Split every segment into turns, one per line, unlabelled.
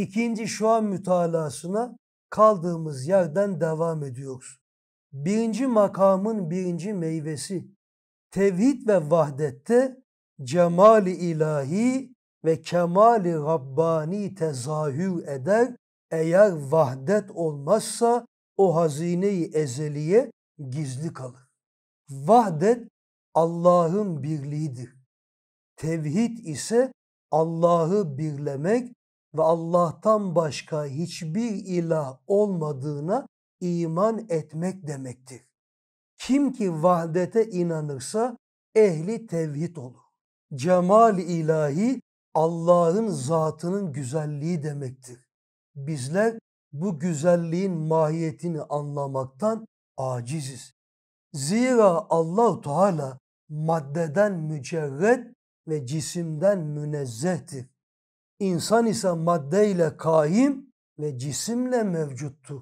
İkinci şu an mütalasına kaldığımız yerden devam ediyoruz. Birinci makamın birinci meyvesi tevhid ve vahdette cemali ilahi ve kemali rabbani tezahür eder. Eğer vahdet olmazsa o hazineyi ezeliye gizli kalır. Vahdet Allah'ın birliğidir. Tevhid ise Allah'ı birlemek, ve Allah'tan başka hiçbir ilah olmadığına iman etmek demektir. Kim ki vahdete inanırsa ehli tevhid olur. Cemal ilahi Allah'ın zatının güzelliği demektir. Bizler bu güzelliğin mahiyetini anlamaktan aciziz. Zira Allahu Teala maddeden mücerret ve cisimden münezzehtir. İnsan ise maddeyle kaim ve cisimle mevcuttur.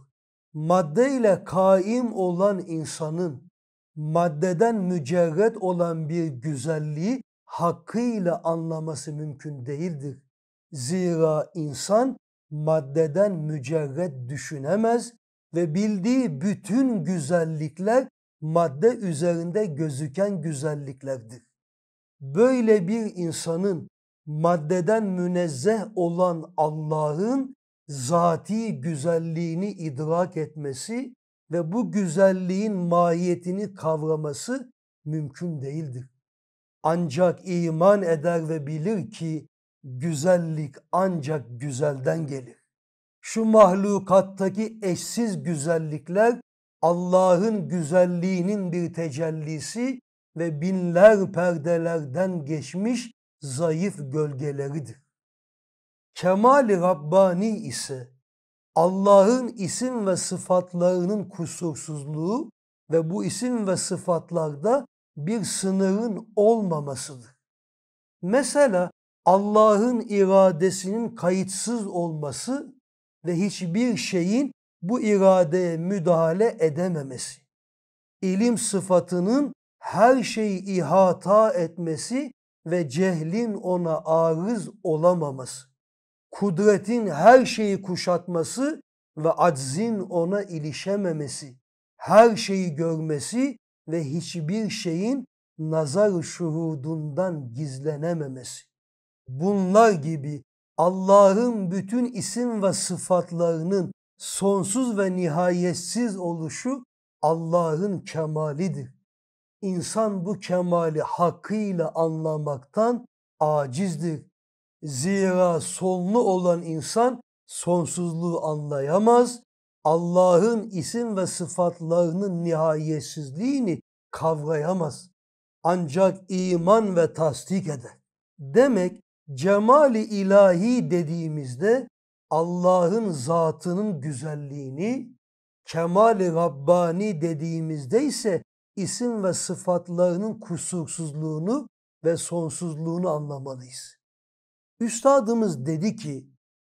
Maddeyle kaim olan insanın maddeden mücerret olan bir güzelliği hakkıyla anlaması mümkün değildir. Zira insan maddeden mücerret düşünemez ve bildiği bütün güzellikler madde üzerinde gözüken güzelliklerdir. Böyle bir insanın maddeden münezzeh olan Allah'ın zati güzelliğini idrak etmesi ve bu güzelliğin mahiyetini kavraması mümkün değildir. Ancak iman eder ve bilir ki güzellik ancak güzelden gelir. Şu mahlukattaki eşsiz güzellikler Allah'ın güzelliğinin bir tecellisi ve binler perdelerden geçmiş zayıf gölgeleridir. Kemali Rabbani ise Allah'ın isim ve sıfatlarının kusursuzluğu ve bu isim ve sıfatlarda bir sınırın olmamasıdır. Mesela Allah'ın iradesinin kayıtsız olması ve hiçbir şeyin bu iradeye müdahale edememesi. İlim sıfatının her şeyi ihata etmesi ve cehlin ona arız olamaması, kudretin her şeyi kuşatması ve aczin ona ilişememesi, her şeyi görmesi ve hiçbir şeyin nazar şuhudundan gizlenememesi. Bunlar gibi Allah'ın bütün isim ve sıfatlarının sonsuz ve nihayetsiz oluşu Allah'ın kemalidir. İnsan bu kemali hakkıyla anlamaktan acizdir. Zira sonlu olan insan sonsuzluğu anlayamaz. Allah'ın isim ve sıfatlarının nihayetsizliğini kavrayamaz. Ancak iman ve tasdik eder. Demek cemali ilahi dediğimizde Allah'ın zatının güzelliğini, kemali Rabbani dediğimizde ise isim ve sıfatlarının kusursuzluğunu ve sonsuzluğunu anlamalıyız. Üstadımız dedi ki,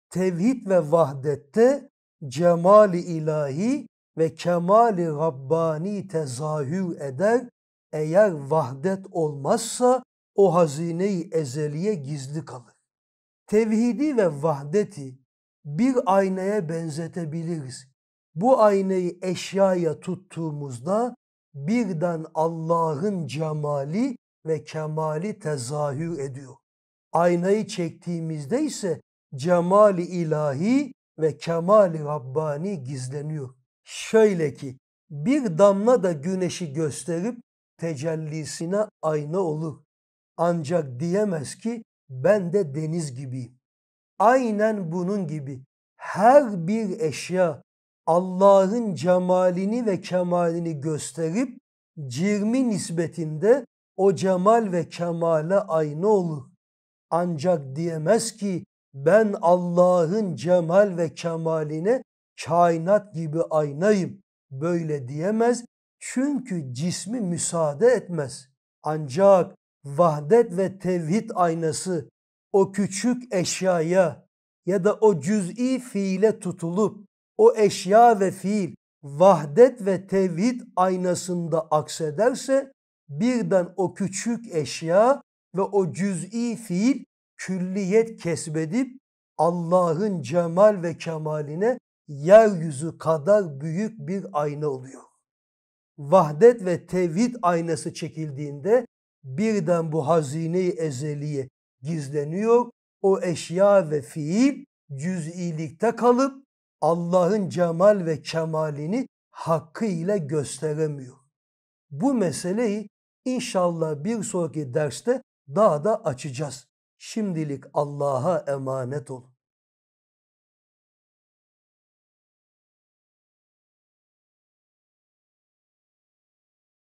tevhid ve vahdette cemali ilahi ve kemali rabbani tezahür eder. Eğer vahdet olmazsa o hazineyi ezeliye gizli kalır. Tevhidi ve vahdeti bir aynaya benzetebiliriz. Bu aynayı eşyaya tuttuğumuzda birden Allah'ın cemali ve kemali tezahür ediyor. Aynayı çektiğimizde ise cemali ilahi ve kemali Rabbani gizleniyor. Şöyle ki bir damla da güneşi gösterip tecellisine ayna olur. Ancak diyemez ki ben de deniz gibiyim. Aynen bunun gibi her bir eşya Allah'ın cemalini ve kemalini gösterip cirmi nisbetinde o cemal ve kemale aynı olur. Ancak diyemez ki ben Allah'ın cemal ve kemaline kainat gibi aynayım. Böyle diyemez çünkü cismi müsaade etmez. Ancak vahdet ve tevhid aynası o küçük eşyaya ya da o cüz'i fiile tutulup o eşya ve fiil vahdet ve tevhid aynasında aksederse birden o küçük eşya ve o cüz'i fiil külliyet kesbedip Allah'ın cemal ve kemaline yeryüzü kadar büyük bir ayna oluyor. Vahdet ve tevhid aynası çekildiğinde birden bu hazine-i ezeliye gizleniyor. O eşya ve fiil cüz'ilikte kalıp Allah'ın cemal ve kemalini hakkıyla gösteremiyor. Bu meseleyi inşallah bir sonraki derste daha da açacağız. Şimdilik Allah'a emanet olun.